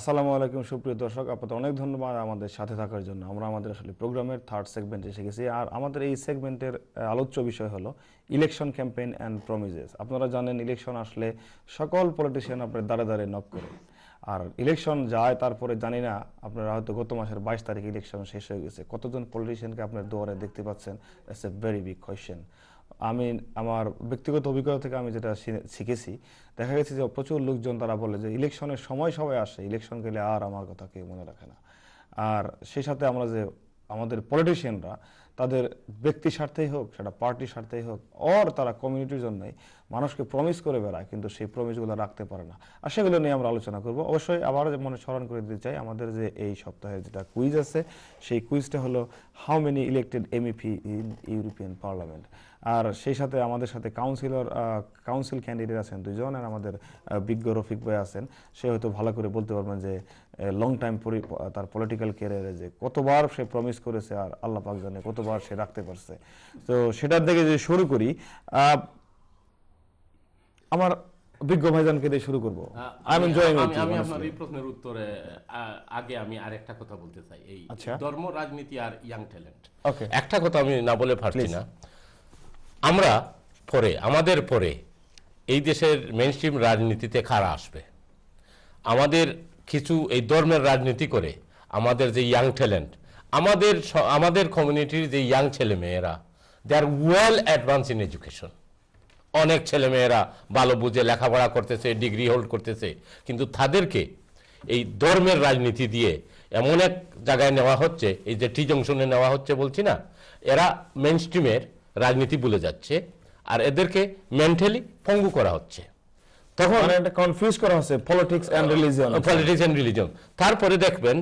আসসালামু আলাইকুম সুপ্রিয় দর্শক আপনাদের অনেক ধন্যবাদ আমাদের সাথে থাকার জন্য আমরা আমাদের আসলে প্রোগ্রামের থার্ড সেগমেন্টে এসে গেছি আর আমাদের এই সেগমেন্টের আলোচ্য বিষয় হলো ইলেকশন ক্যাম্পেইন অ্যান্ড প্রমিজেস আপনারা জানেন ইলেকশন আসলে সকল পলিটিশিয়ান আপনার দাঁড়ে দাঁড়ে নক করে আর ইলেকশন যায় তারপরে জানি না আপনারা হয়তো গত মাসের বাইশ তারিখ ইলেকশন শেষ হয়ে গেছে কতজন পলিটিশিয়ানকে আপনার দুয়ারে দেখতে পাচ্ছেন it's a very big question আমি আমার ব্যক্তিগত অভিজ্ঞতা থেকে আমি যেটা শিখেছি দেখা গেছে যে প্রচুর লোকজন তারা বলে যে ইলেকশনের সময় সবাই আসে ইলেকশন গেলে আর আমার কথা কেউ মনে রাখে না আর সেই সাথে আমরা যে আমাদের পলিটিশিয়ানরা তাদের ব্যক্তি স্বার্থেই হোক সেটা পার্টি স্বার্থেই হোক অর তারা কমিউনিটির জন্যই মানুষকে প্রমিস করে বেড়ায় কিন্তু সেই প্রমিসগুলো রাখতে পারে না আর সেগুলো নিয়ে আমরা আলোচনা করব অবশ্যই আবার মনে স্মরণ করে দিতে চাই আমাদের যে এই সপ্তাহে যেটা কুইজ আছে সেই কুইজটা হলো how many elected MEP in European Parliament আর সেই সাথে আমাদের সাথে কাউন্সিলর কাউন্সিল ক্যান্ডিডেট আছেন দুজন আর আমাদের বিজ্ঞ রফিক ভাই আছেন সে হয়তো ভালো করে বলতে পারবেন যে লং টাইম তার পলিটিক্যাল ক্যারিয়ারে যে কতবার সে প্রমিস করেছে আর আল্লাহ পাক জানে কতবার সে রাখতে পারছে তো সেটার দিকে যদি শুরু করি আমার বিজ্ঞ ভাইজানকে দিয়ে শুরু করবো আমি আপনার এই প্রশ্নের উত্তরে আগে আমি আর একটা কথা বলতে চাই এই আচ্ছা। ধর্ম রাজনীতি আর ইয়াং ট্যালেন্ট একটা কথা আমি না বলে পারছি না আমরা পরে আমাদের পরে এই দেশের মেন রাজনীতিতে খারা আসবে আমাদের কিছু এই ধর্মের রাজনীতি করে আমাদের যে ইয়াং ট্যালেন্ট আমাদের আমাদের কমিউনিটির যে ইয়াং ছেলে মেয়েরা they are well advance in education অনেক ছেলেমেয়েরা ভালো বুঝে লেখাপড়া করতেছে ডিগ্রি হোল্ড করতেছে কিন্তু তাদেরকে এই ধর্মের রাজনীতি দিয়ে এমন এক জায়গায় নেওয়া হচ্ছে এই যে টি জংশনে নেওয়া হচ্ছে বলছি না এরা মেন স্ট্রিমের রাজনীতি ভুলে যাচ্ছে আর এদেরকে মেন্টালি পঙ্গু করা হচ্ছে তখন কনফিউজ মানে করা হচ্ছে পলিটিক্স এন্ড তারপরে দেখবেন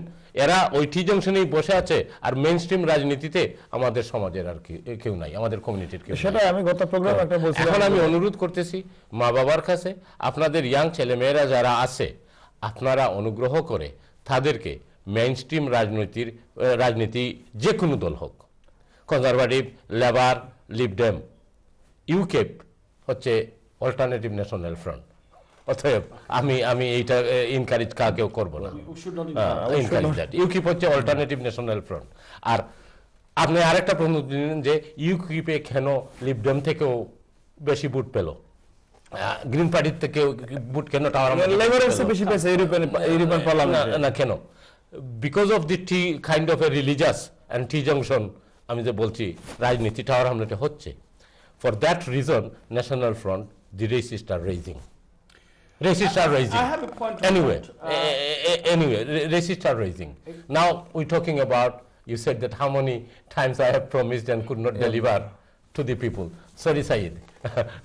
এরা ওই টি জংশনেই বসে আছে আর মেইন স্ট্রিম রাজনীতিতে আমাদের সমাজের আর কেউ নাই আমাদের কমিউনিটির কেউ সেটা আমি গত প্রোগ্রাম একটা বলছি এখন আমি অনুরোধ করতেছি মা বাবার কাছে আপনাদের ইয়াং ছেলেমেয়েরা যারা আছে আপনারা অনুগ্রহ করে তাদেরকে মেন স্ট্রিম রাজনীতির রাজনীতি যে কোনো দল হোক কনজারভেটিভ লেবার লিবডেম ইউকেপ হচ্ছে অল্টারনেটিভ ন্যাশনাল ফ্রন্ট অতএব আমি আমি এইটা ইনকারেজ কাকেও করব না ইউকিপ হ্যাঁ, হচ্ছে অল্টারনেটিভ ন্যাশনাল ফ্রন্ট আর আপনি আরেকটা প্রশ্ন দিলেন যে ইউকিপে কেন লিবডম থেকেও বেশি বুট পেলো গ্রিন পার্টির থেকে বুট কেন টাওয়ার বেশি পেয়েছে ইউরোপিয়ান পার্লামেন্ট না কেন because of the T kind of a religious and T junction আমি যে বলছি রাজনীতি টাওয়ার হামলাটা হচ্ছে for that reason National Front the racist are raging Resistor are raising. I have a point. Anyway, uh, anyway, resistor raising. Now we're talking about, you said that how many times I have promised and could not yeah. deliver to the people. Sorry, Saeed.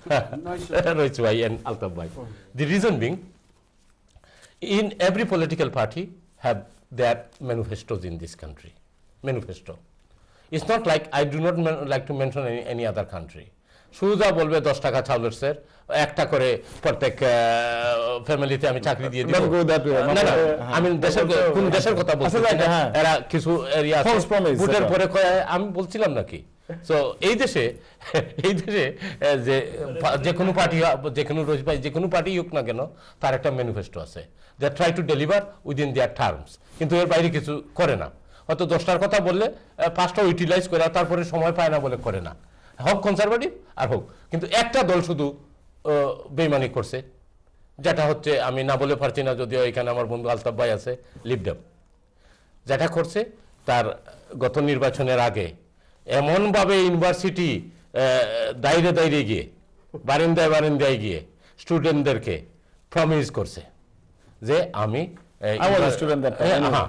Roichwai and altabai. The reason being, in every political party have their manifestos in this country. Manifesto. It's not like I do not like to mention any, any other country. সুজা বলবে দশ টাকা চাউলের sir একটা করে প্রত্যেক ফ্যামিলিতে আমি চাকরি দিয়ে দিই আমি দেশের কোন দেশের কথা বলছি হ্যাঁ। এরা কিছু এরিয়া ভোটের পরে আমি বলছিলাম নাকি এই দেশে এই দেশে যে যে কোনো পার্টি যে কোনো রোজবাই যে কোনো পার্টি হোক না কেন তার একটা ম্যানিফেস্টো আছে they try to deliver within their terms কিন্তু এর বাইরে কিছু করে না হয়তো দশটার কথা বললে পাঁচটা ইউটিলাইজ করে তারপরে সময় পায় না বলে করে না হোক কনজারভেটিভ আর হোক কিন্তু একটা দল শুধু বেইমানি করছে যেটা হচ্ছে আমি না বলে পারছি না যদিও এখানে আমার বন্ধু আলতাফ ভাই আছে লিপডেম যেটা করছে তার গত নির্বাচনের আগে এমনভাবে ইউনিভার্সিটি দাইরে দাইরে গিয়ে বারিন্দায় বারিন্দায় গিয়ে স্টুডেন্টদেরকে প্রমিস করছে যে আমি হ্যাঁ, হ্যাঁ।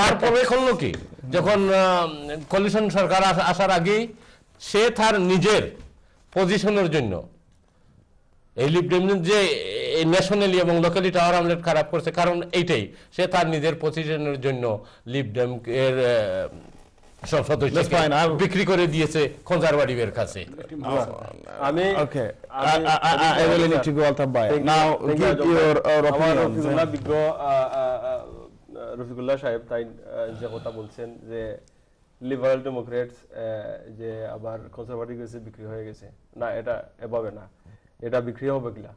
তারপরে করলো কি যখন কলিশন সরকার আসার আগেই সে তার নিজের পজিশনের জন্য এই যে ন্যাশনালি এবং লোকালি টাওয়ার আমলেট খারাপ করছে কারণ এইটাই সে তার নিজের পজিশনের জন্য লিবডেম এর বিক্রি করে দিয়েছে কাছে রফিকুল্লাহ সাহেব তাই যে কথা বলছেন যে লিবারাল ডেমোক্রেটস যে আবার কনজারভেটিভ গেছে বিক্রি হয়ে গেছে না এটা এভাবে না এটা বিক্রি হবে কিনা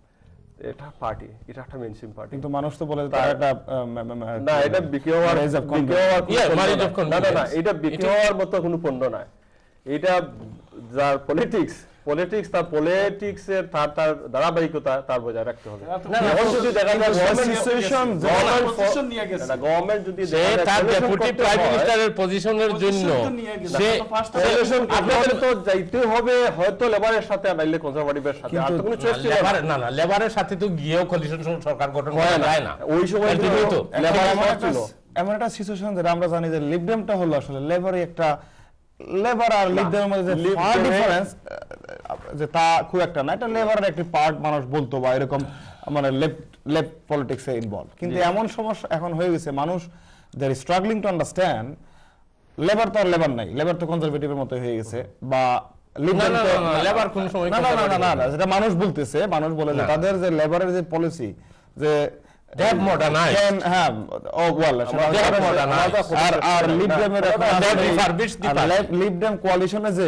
এটা পার্টি এটা একটা মেনশন পার্টি কিন্তু মানুষ তো বলে তার একটা না এটা বিক্রি হওয়ার এজ অফ হওয়ার না না এটা বিক্রি হওয়ার মতো কোনো পণ্য না এটা যার পলিটিক্স পলিটিক্স তার পলিটিক্স এর তার তার ধারাবাহিকতা তার বজায় রাখতে হবে গভর্নমেন্ট যদি তার ডেপুটি প্রাইম মিনিস্টারের পজিশনের জন্য সে আপনাদের তো যাইতে হবে হয়তো লেবারের সাথে নাইলে কনজারভেটিভের সাথে আর তো কোনো চয়েস ছিল না না লেবারের সাথে তো গিয়েও সরকার গঠন না ওই সময় তো লেবার ছিল এমন একটা সিচুয়েশন যেটা আমরা জানি যে লিবডেমটা হলো আসলে লেবারই একটা লেবার আর লিডারের মধ্যে ফার ডিফারেন্স যে তা খুব একটা না এটা লেবারের একটি পার্ট মানুষ বলতো বা এরকম মানে লেফট লেফট পলিটিক্সে ইনভলভ কিন্তু এমন সমস্যা এখন হয়ে গেছে মানুষ দের স্ট্রাগলিং টু আন্ডারস্ট্যান্ড লেবার তো আর লেবার নাই লেবার তো কনজারভেটিভের মতো হয়ে গেছে বা মানুষ বলতেছে মানুষ বলে যে তাদের যে লেবারের যে পলিসি যে যে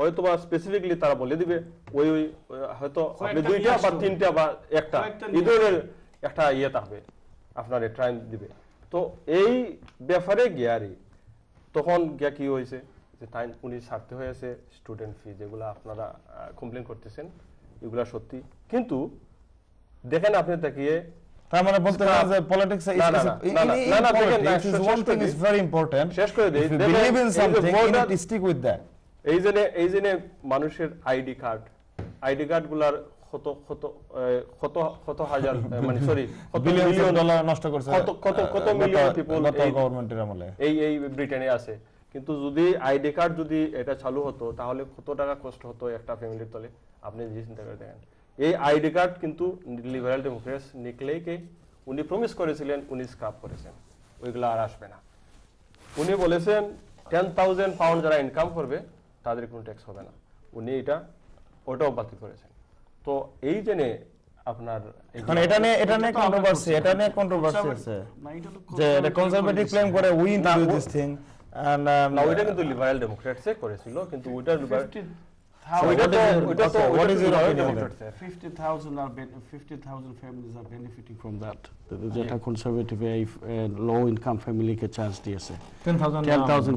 হয়তো বা স্পেসিফিকলি তারা বলে দিবে ওই ওই হয়তো আপনি দুইটা বা তিনটা বা একটা এই ধরনের একটা ইয়ে থাকবে আপনার ট্রাইম দিবে তো এই ব্যাপারে গিয়ারি তখন গিয়া কি হয়েছে যে টাইম উনি ছাড়তে হয়েছে স্টুডেন্ট ফি যেগুলো আপনারা কমপ্লেন করতেছেন এগুলো সত্যি কিন্তু দেখেন আপনি তাকিয়ে তার মানে বলতে না যে পলিটিক্স ইজ না one thing is very important শেষ করে দেই believe in something stick with that এই জন্য এই জন্য মানুষের আইডি কার্ড আইডি কিন্তু কার্ড গুলার আপনি চিন্তা করে দেখেন এই আইডি কার্ড কিন্তু উনি প্রমিস করেছিলেন উনি স্কাপ করেছেন ওইগুলা আর আসবে না উনি বলেছেন টেন থাউজেন্ড পাউন্ড যারা ইনকাম করবে তাদের কোনো ট্যাক্স হবে না উনি এটা ওটাও বাতিল করেছেন তো এই জেনে আপনার মানে এটা নিয়ে এটা নিয়ে কন্ট্রোভার্সি এটা নিয়ে কন্ট্রোভার্সি আছে যে এটা কনজারভেটিভ ক্লেম করে we this thing and now এটা কিন্তু লিবারাল করেছিল কিন্তু ওটা So ওটা what is your 50000 are 50000 families are benefiting from that যেটা কনজারভেটিভ এই লো ইনকাম ফ্যামিলিকে chance chance 10000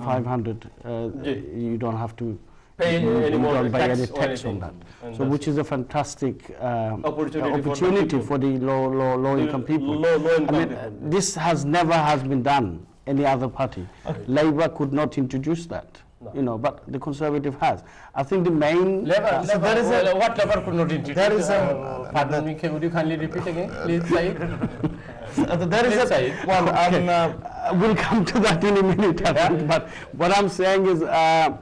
10500 you don't have to pay any more tax, any tax on that so which is a fantastic um, opportunity, opportunity for, the low low low income people low, low income I mean this has never has been done any other party okay. labor could not introduce that no. You know, but the conservative has. I think the main. Labour, so uh, there is a, what Labour could not introduce. There is a. Uh, pardon me, would you kindly repeat again, please, there is a, well, okay. Um, uh, uh, we'll come to that in a minute, yeah. but what I'm saying is uh,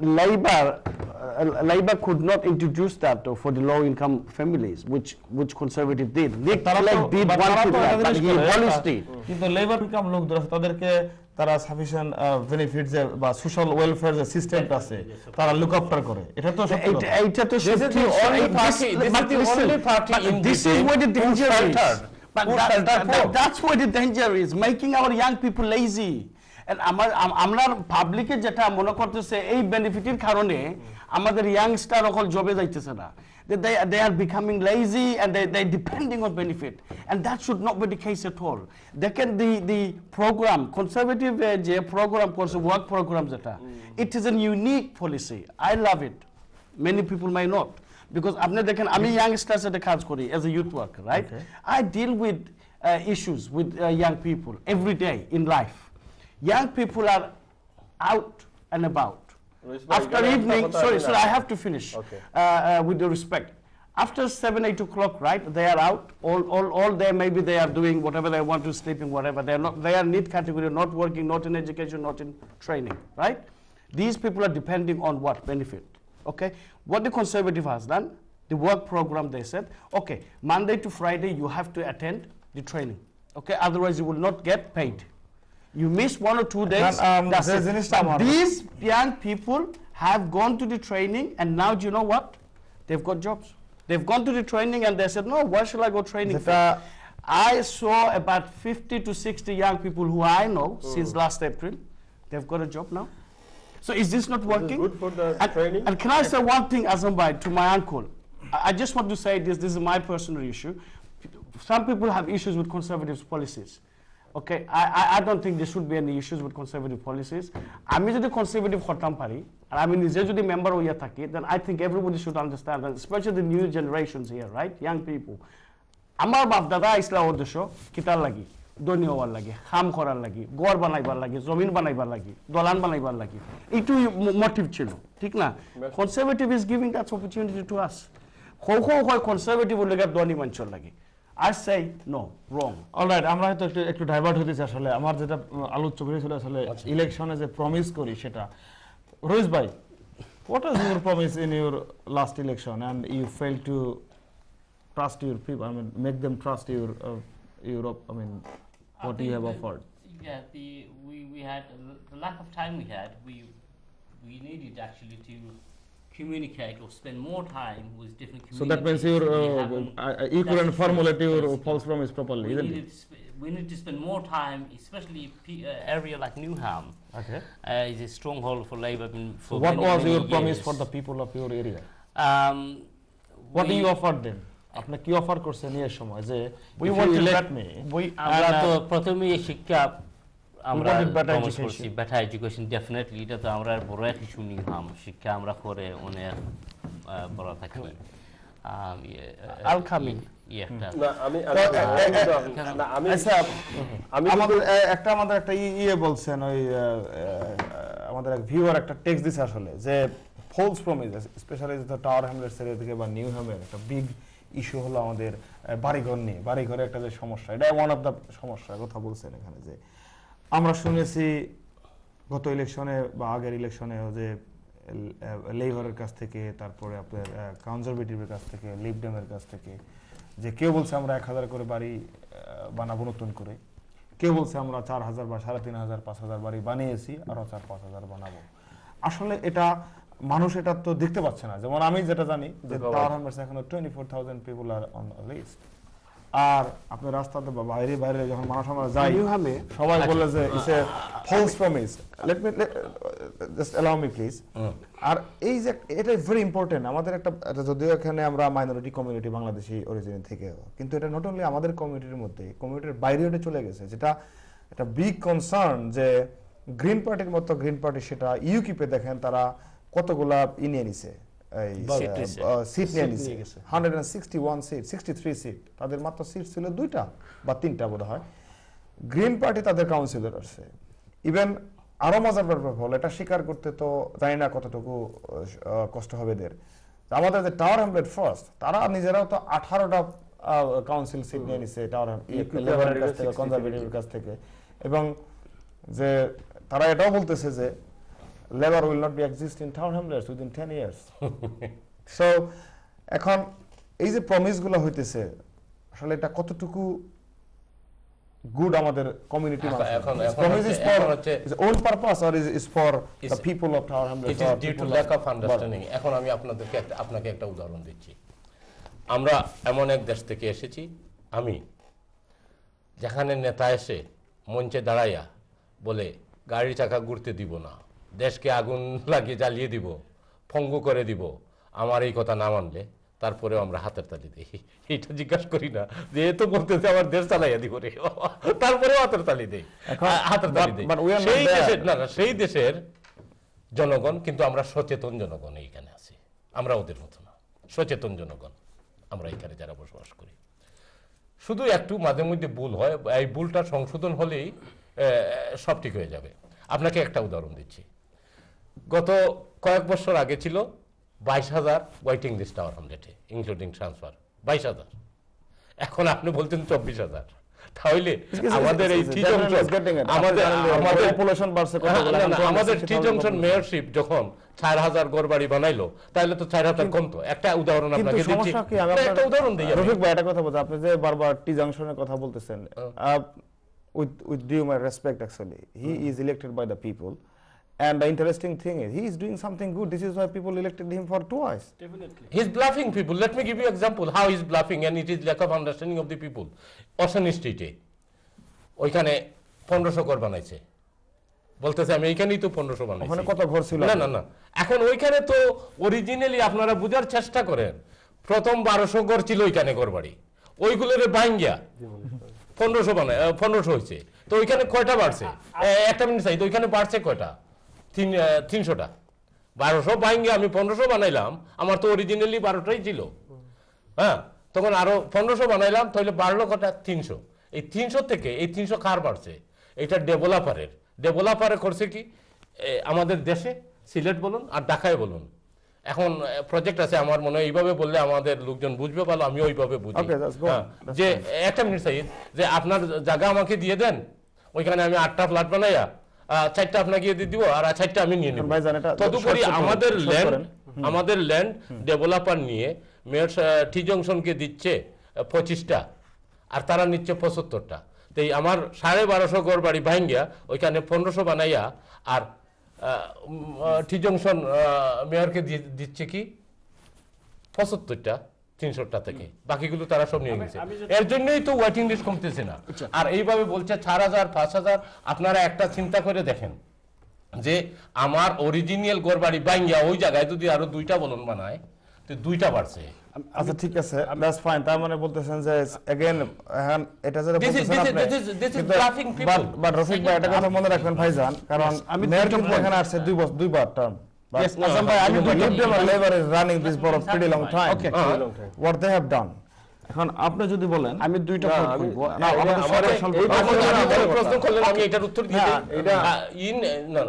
labor uh, Labour could not introduce that for the low-income families, which which Conservative did. They like did want to that, but he abolished it. কিন্তু Labour income লোকদের তাদেরকে তারা sufficient benefit যে বা social welfare যে সিস্টেমটা আছে তারা লুক আফটার করে এটা তো এটা তো সত্যি only party this is what the danger is But that, that, that, that's where the danger is, making our young people lazy. আমরা পাবলিকের যেটা মনে করতেছে এই বেনিফিটের কারণে আমাদের ইয়াংস্টার অকল জবে যাইতেছে না they, they are becoming lazy and they, they're depending on benefit. And that should not be the case at all. They can, the, the program, conservative uh, program করছে work program are, mm. it is a unique policy. I love it. Many people may not. Because I've আপনি দেখেন youngster, mm. youngsters I can করি as a youth worker, right? I deal with uh, issues with uh, young people every day in life. Young people are out and about after evening, sorry, sir, I have to finish okay. uh, uh, with the respect. After 7, 8 o'clock, right, they are out, all, all, all day, maybe they are doing whatever they want to, sleeping, whatever. They are, not, they are need category, not working, not in education, not in training, right? These people are depending on what benefit, okay? What the conservative has done, the work program they said, okay, Monday to Friday you have to attend the training, okay? Otherwise you will not get paid, you miss one or two days um, that's it. these young people have gone to the training and now do you know what they've got jobs they've gone to the training and they said no why shall i go training uh, i saw about 50 to 60 young people who i know oh. since last april they've got a job now so is this not working good for the and, training and can i say one thing Azambai, to my uncle I, I just want to say this this is my personal issue some people have issues with conservative policies Okay, I, I, don't think there should be any issues with conservative policies. I'm the conservative Khotam Party, and I'm the member of Yataki, then I think everybody should understand, especially the new generations here, right? Young people. Amar Bab Dada Isla Odesho, Kitar Lagi, Donio Lagi, Ham Koral Lagi, Gor Banaibar Lagi, Zomin Banaibar Lagi, Dolan Banaibar Lagi. It will motive Chino. Tikna. Conservative is giving that opportunity to us. Ho ho ho conservative will get Doni Mancholagi. Lagi. I say no wrong alright আমরা হয়তো to একটু a হতেছি আসলে আমার যেটা আলোচ্য ছিল আসলে ইলেকশনে যে প্রমিস করি সেটা রোজ ভাই what is your promise in your last election and you failed to trust your people i mean make them trust your uh, europe i mean what do you have offered yeah the we we had the lack of time we had we we needed actually to communicate or spend more time with different communities. So that means your uh, equivalent formulative your false promise properly, we isn't it? We need to spend more time, especially P, uh, area like Newham. Okay. Uh, is a stronghold for labor. For what many, was many your years. promise for the people of your area? Um, what do you offer them? আপনি কি offer করছেন এই সময় যে we want to let me we আমরা uh, তো প্রথমেই শিক্ষা আমরা করছি বেটা এডুকেশন ডেফিনেটলি এটা তো আমরা বড় শিক্ষা আমরা করে অনেক বড় থাকি টাওয়ার হ্যাঁ। ইয়ে, একটা বিগ আচ্ছা, ইস্যু ইয়ে হলো আমাদের বাড়িঘর নিয়ে বাড়িঘরে একটা যে সমস্যা এটা ওয়ান অফ দা সমস্যা কথা বলছেন এখানে যে আমরা শুনেছি গত ইলেকশনে বা আগের ইলেকশনে যে লেবারের কাছ থেকে তারপরে আপনার কনজারভেটিভের কাছ থেকে লিপডেমের কাছ থেকে যে কেউ বলছে আমরা এক হাজার করে বাড়ি বানাবো নতুন করে কেউ বলছে আমরা চার হাজার বা সাড়ে তিন হাজার পাঁচ হাজার বাড়ি বানিয়েছি আরও চার পাঁচ হাজার বানাবো আসলে এটা মানুষ এটা তো দেখতে পাচ্ছে না যেমন আমি যেটা জানি যে তার এখনো twenty four thousand people are on list আর আপনি রাস্তাতে বা বাইরে বাইরে যখন মানুষ আমরা যাই সবাই বলে যে a false promise let me just allow me please আর এই যে এটা ভেরি ইম্পর্টেন্ট আমাদের একটা যদিও এখানে আমরা মাইনরিটি কমিউনিটি বাংলাদেশি অরিজিন থেকে কিন্তু এটা নট অনলি আমাদের কমিউনিটির মধ্যে কমিউনিটির বাইরে ওটা চলে গেছে যেটা একটা বিগ কনসার্ন যে গ্রিন পার্টির মতো গ্রিন পার্টি সেটা ইউকিপে দেখেন তারা কতগুলা ইনিয়ে নিছে তাদের মাত্র সিট ছিল দুইটা বা তিনটা বোধ হয় গ্রিন পার্টি তাদের কাউন্সিলর আসছে ইভেন আরও মজার ব্যাপার হল এটা স্বীকার করতে তো জানি না কতটুকু কষ্ট হবে এদের আমাদের যে টাওয়ার হ্যামলেট ফার্স্ট তারা নিজেরাও তো আঠারোটা কাউন্সিল সিট নিয়ে নিছে টাওয়ার কনজারভেটিভের কাছ থেকে এবং যে তারা এটাও বলতেছে যে labor will not be exist in town hamlets within 10 years so এখন এই যে প্রমিসগুলো হইতেছে আসলে এটা কতটুকু গুড আমাদের community promise is for is own purpose or is is for the people of Tower Hamlet it is due to lack of understanding এখন আমি আপনাদেরকে একটা আপনাকে একটা উদাহরণ দিচ্ছি আমরা এমন এক দেশ থেকে এসেছি আমি যেখানে নেতা এসে মঞ্চে দাঁড়াইয়া বলে গাড়ির চাকা ঘুরতে দিব না দেশকে আগুন লাগিয়ে জ্বালিয়ে দিব ফঙ্গু করে দিব আমার এই কথা না মানলে তারপরেও আমরা হাতের তালি দেই এটা জিজ্ঞাসা করি না যে তো করতেছে আমার দেশ চালাইয়া দিব রে তারপরেও হাতের তালি দেই হ্যাঁ, হাতের তালি দেই সেই দেশের না না সেই দেশের জনগণ কিন্তু আমরা সচেতন জনগণ এইখানে আছি আমরা ওদের মতো না সচেতন জনগণ আমরা এখানে যারা বসবাস করি শুধু একটু মাঝে মধ্যে ভুল হয় এই ভুলটা সংশোধন হলেই সব ঠিক হয়ে যাবে আপনাকে একটা উদাহরণ দিচ্ছি গত কয়েক বছর আগে ছিল বাইশ হাজার ওয়েটিং লিস্ট আওয়ার হামলেটে ইনক্লুডিং ট্রান্সফার বাইশ হাজার এখন আপনি বলছেন চব্বিশ হাজার তাহলে আমাদের এই টি আমাদের আমাদের পপুলেশন বাড়ছে হ্যাঁ, আমাদের টি জংশন মেয়রশিপ যখন চার হাজার ঘর বাড়ি বানাইলো তাহলে তো চার হাজার কমতো একটা উদাহরণ আপনাকে দিচ্ছি একটা উদাহরণ দিই রফিক ভাই একটা কথা বলতে আপনি যে বারবার টি জংশনের কথা বলতেছেন হ্যাঁ। with with due my respect actually he is elected by the people And the interesting thing is, he is doing something good. This is why people elected him for twice. Definitely. He's bluffing people. Let me give you an example how he's bluffing and it is lack of understanding of the people. Ocean Street ওইখানে পনেরোশো ঘর বানাইছে বলতেছে আমি এইখানেই তো পনেরোশো বানাই ওখানে কত ঘর ছিল না না না এখন ওইখানে তো অরিজিনালি আপনারা বুঝার চেষ্টা করেন প্রথম বারোশো ঘর ছিল ওইখানে ঘর বাড়ি ওইগুলোরে ভাঙ্গিয়া পনেরোশো বানায় পনেরোশো হয়েছে তো ওইখানে কয়টা বাড়ছে একটা মিনিট চাই তো ওইখানে বাড়ছে কয়টা তিন তিনশোটা বারোশো ভাঙ্গে আমি পনেরোশো বানাইলাম আমার তো অরিজিনালি বারোটাই ছিল হ্যাঁ তখন আরও পনেরোশো বানাইলাম তাহলে বাড়লো কটা তিনশো এই তিনশো থেকে এই তিনশো কার বাড়ছে এটা ডেভেলপারের ডেভেলপারে করছে কি আমাদের দেশে সিলেট বলুন আর ঢাকায় বলুন এখন প্রজেক্ট আছে আমার মনে হয় এইভাবে বললে আমাদের লোকজন বুঝবে ভালো আমি ওইভাবে বুঝি হ্যাঁ, যে একটা মিনিট সাইজ যে আপনার জায়গা আমাকে দিয়ে দেন ওইখানে আমি আটটা ফ্ল্যাট বানাইয়া চারটা আপনাকে দিয়ে দিব আর চারটা আমি নিয়ে নেব তদুপরি আমাদের ল্যান্ড আমাদের ল্যান্ড ডেভেলপার নিয়ে মেয়র টি জংশনকে দিচ্ছে পঁচিশটা আর তারা নিচ্ছে পঁচাত্তরটা তো আমার সাড়ে বারোশো ঘর বাড়ি ভাঙ্গিয়া ওইখানে পনেরোশো বানাইয়া আর টি জংশন মেয়রকে দিচ্ছে কি পঁচাত্তরটা তিনশোটা থেকে বাকিগুলো তারা সব নিয়ে গেছে এর জন্যই তো ওয়েটিং লিস্ট কমতেছে না আচ্ছা। আর এইভাবে বলছে চার হাজার পাঁচ হাজার আপনারা একটা চিন্তা করে দেখেন যে আমার অরিজিনাল গড়বাড়ি বাইঙ্গা ওই জায়গায় যদি আরো দুইটা বলন বানায় তো দুইটা বাড়ছে আচ্ছা ঠিক আছে দ্যাটস ফাইন তার মানে বলতেছেন যে अगेन এটা যেটা বলতেছেন আপনি বাট রফিক ভাই এটা কথা মনে রাখবেন ভাইজান কারণ আমি এখানে আসছে দুই বছর দুইবার term But yes, no, Azam I mean, if they were labor is running this for a pretty long time, okay. Uh -huh. what they have done. এখন আপনি যদি বলেন আমি দুইটা প্রশ্ন করলেন আমি এটার উত্তর দিই ইন না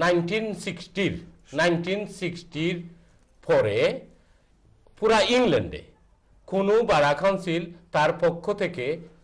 না 1960 1960 পরে পুরা ইংল্যান্ডে কোনো বারা কাউন্সিল তার পক্ষ থেকে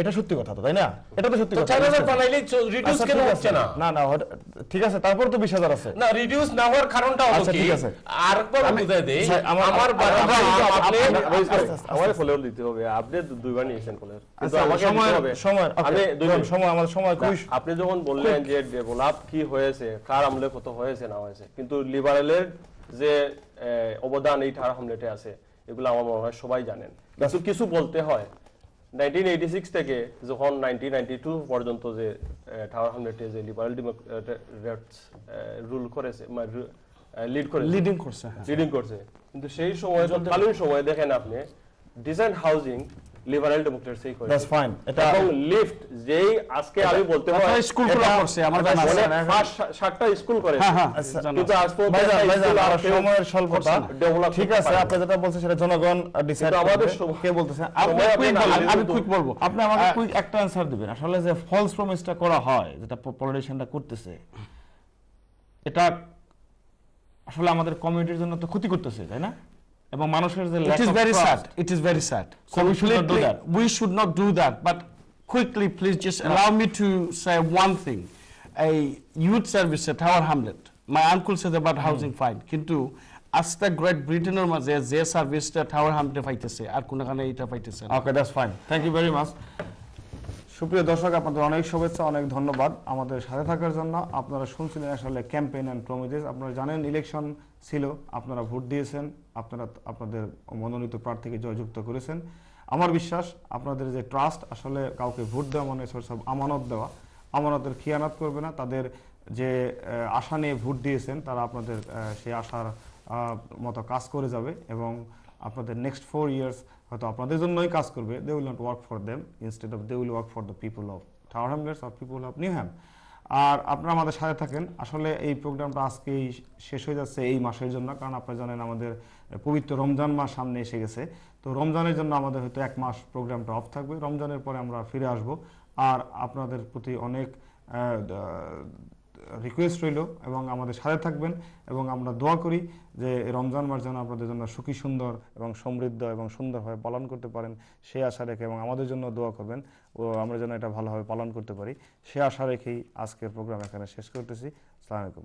এটা সত্যি কথা তো তাই না এটা তো সত্যি কথা 4000 পালাইলে রিডিউস কেন হচ্ছে না না না ঠিক আছে তারপর তো 20000 আছে না রিডিউস না হওয়ার কারণটা হলো আচ্ছা, কি ঠিক আছে আরেকবার বুঝাই দেই আমার বারবার আপনি আমার ফলোয়ার আচ্ছা, আচ্ছা, দিতে হবে আপনি দুইবার নিয়েছেন ফলোয়ার সময় সময় সময় আমার সময় আপনি যখন বললেন যে ডেভেলপ কি হয়েছে কার আমলে কত হয়েছে না হয়েছে কিন্তু লিবারেলের যে অবদান এই ঠার হামলেটে আছে এগুলো আমার মনে হয় সবাই জানেন কিছু বলতে হয় 1986 থেকে যখন 1992 পর্যন্ত যে টাওয়ার হামলেটে যে লিবারাল ডেমোক্র্যাটস রুল করেছে লিড করে লিডিং করছে লিডিং হ্যাঁ। করছে কিন্তু সেই সময় সময় দেখেন আপনি ডিজাইন হাউজিং লিবারাল ডেমোক্রেসি করে দ্যাটস ফাইন এটা এবং লিফট যেই আজকে আমি বলতে পারি আপনারা স্কুল খোলা করছে আমার জানা আছে মানে মানে সাতটা স্কুল করে হ্যাঁ হ্যাঁ আচ্ছা, কিন্তু আজ পর্যন্ত সময়ের স্বল্পতা ঠিক আছে আপনি যেটা বলছেন সেটা জনগণ ডিসাইড আমাদের কে বলতেছেন আপনি আমি কুইক বলবো আপনি আমাকে কুইক হ্যাঁ। একটা অ্যানসার দিবেন আসলে যে ফলস প্রমিসটা করা হয় যেটা পলিটিশিয়ানরা করতেছে এটা আসলে আমাদের কমিউনিটির জন্য তো ক্ষতি করতেছে তাই না এবং মানুষের যে it is very sad it is very sad so we should not do that we should not do that but quickly please just allow me to say one thing এই youth service at our Hamlet my uncle said about housing fine কিন্তু আজকে great ব্রিটেনের মাঝে যে সার্ভিসটা tower হামটে পাইতেছে আর কোনখানে এটা পাইতেছে okay that's fine thank you very much সুপ্রিয় দর্শক আপনাদের অনেক শুভেচ্ছা অনেক ধন্যবাদ আমাদের সাথে থাকার জন্য আপনারা শুনছিলেন আসলে ক্যাম্পেইন অ্যান্ড প্রমিজেস আপনারা জানেন ইলেকশন ছিল আপনারা ভোট দিয়েছেন আপনারা আপনাদের মনোনীত প্রার্থীকে জয়যুক্ত করেছেন আমার বিশ্বাস আপনাদের যে ট্রাস্ট আসলে কাউকে ভোট দেওয়া মানে সব আমানত দেওয়া আমানতের খিয়ানাত করবে না তাদের যে আশা নিয়ে ভোট দিয়েছেন তারা আপনাদের সেই আশার মতো কাজ করে যাবে এবং আপনাদের নেক্সট ফোর ইয়ার্স হয়তো আপনাদের জন্যই কাজ করবে they will not work for them instead of they will work for the people of Tower Hamlets of people of Newham আর আপনারা আমাদের সাথে থাকেন আসলে এই প্রোগ্রামটা আজকেই শেষ হয়ে যাচ্ছে এই মাসের জন্য কারণ আপনারা জানেন আমাদের পবিত্র রমজান মাস সামনে এসে গেছে তো রমজানের জন্য আমাদের হয়তো এক মাস প্রোগ্রামটা অফ থাকবে রমজানের পরে আমরা ফিরে আসব আর আপনাদের প্রতি অনেক রিকোয়েস্ট রইল এবং আমাদের সাথে থাকবেন এবং আমরা দোয়া করি যে রমজান মাস যেন আপনাদের জন্য সুখী সুন্দর এবং সমৃদ্ধ এবং সুন্দরভাবে পালন করতে পারেন সেই আশা রেখে এবং আমাদের জন্য দোয়া করবেন ও আমরা যেন এটা ভালোভাবে পালন করতে পারি সে আশা রেখেই আজকের প্রোগ্রাম এখানে শেষ করতেছি আসসালামু